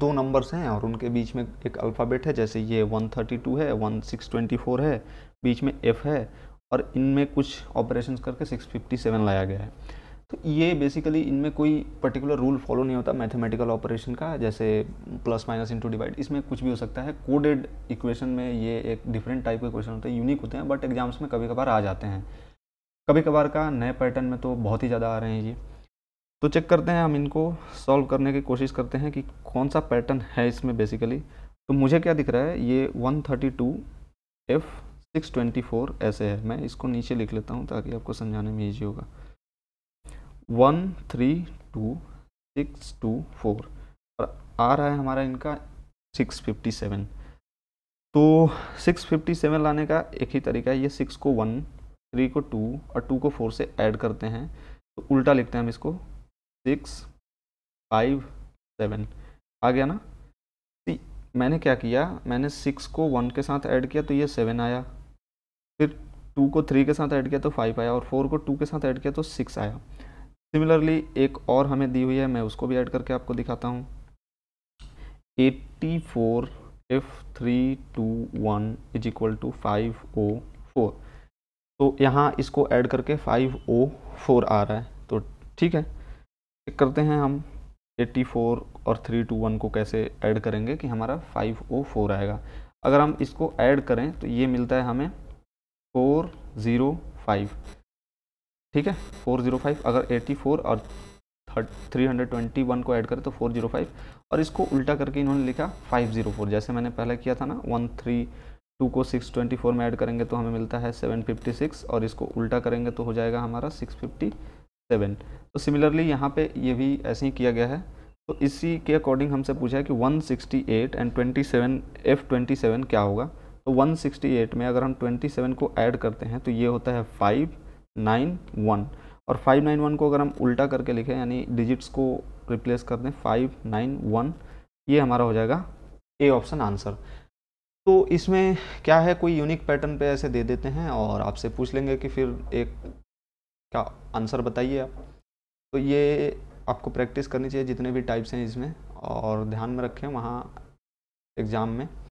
दो नंबर्स हैं और उनके बीच में एक अल्फ़ाबेट है जैसे ये 132 है 1624 है बीच में एफ़ है और इनमें कुछ ऑपरेशन करके 657 लाया गया है तो ये बेसिकली इनमें कोई पर्टिकुलर रूल फॉलो नहीं होता मैथमेटिकल ऑपरेशन का जैसे प्लस माइनस इंटू डिवाइड इसमें कुछ भी हो सकता है कोडेड इक्वेशन में ये एक डिफरेंट टाइप के क्वेश्चन होते हैं यूनिक होते हैं बट एग्जाम्स में कभी कभार आ जाते हैं कभी कभार का नए पैटर्न में तो बहुत ही ज़्यादा आ रहे हैं ये तो चेक करते हैं हम इनको सॉल्व करने की कोशिश करते हैं कि कौन सा पैटर्न है इसमें बेसिकली तो मुझे क्या दिख रहा है ये 132 ट्वेंटी फोर ऐसे है मैं इसको नीचे लिख लेता हूँ ताकि आपको समझाने में ईजी होगा one three two six two four और आ रहा है हमारा इनका सिक्स फिफ्टी सेवन तो सिक्स फिफ्टी सेवन लाने का एक ही तरीका है ये सिक्स को वन थ्री को टू और टू को फोर से ऐड करते हैं तो उल्टा लिखते हैं हम इसको सिक्स फाइव सेवन आ गया ना सी मैंने क्या किया मैंने सिक्स को वन के साथ ऐड किया तो ये सेवन आया फिर टू को थ्री के साथ ऐड किया तो फाइव आया और फोर को टू के साथ ऐड किया तो सिक्स आया सिमिलरली एक और हमें दी हुई है मैं उसको भी ऐड करके आपको दिखाता हूँ eighty four F three two one is equal to five O four तो यहाँ इसको ऐड करके फाइव ओ फोर आ रहा है तो ठीक है चेक करते हैं हम 84 और 321 को कैसे ऐड करेंगे कि हमारा 504 आएगा अगर हम इसको ऐड करें तो ये मिलता है हमें 405 ठीक है 405 अगर 84 और 321 को ऐड करें तो 405 और इसको उल्टा करके इन्होंने लिखा 504 जैसे मैंने पहले किया था ना 132 को 624 में ऐड करेंगे तो हमें मिलता है 756 और इसको उल्टा करेंगे तो हो जाएगा हमारा फिफ्टी सेवन तो सिमिलरली यहाँ पे ये भी ऐसे ही किया गया है तो इसी के अकॉर्डिंग हमसे पूछा है कि 168 एंड 27 सेवन क्या होगा तो 168 में अगर हम 27 को ऐड करते हैं तो ये होता है 591 और 591 को अगर हम उल्टा करके लिखें यानी डिजिट्स को रिप्लेस कर दें वन ये हमारा हो जाएगा ए ऑप्शन आंसर तो इसमें क्या है कोई यूनिक पैटर्न पे ऐसे दे देते हैं और आपसे पूछ लेंगे कि फिर एक क्या आंसर बताइए आप तो ये आपको प्रैक्टिस करनी चाहिए जितने भी टाइप्स हैं इसमें और ध्यान में रखें वहाँ एग्ज़ाम में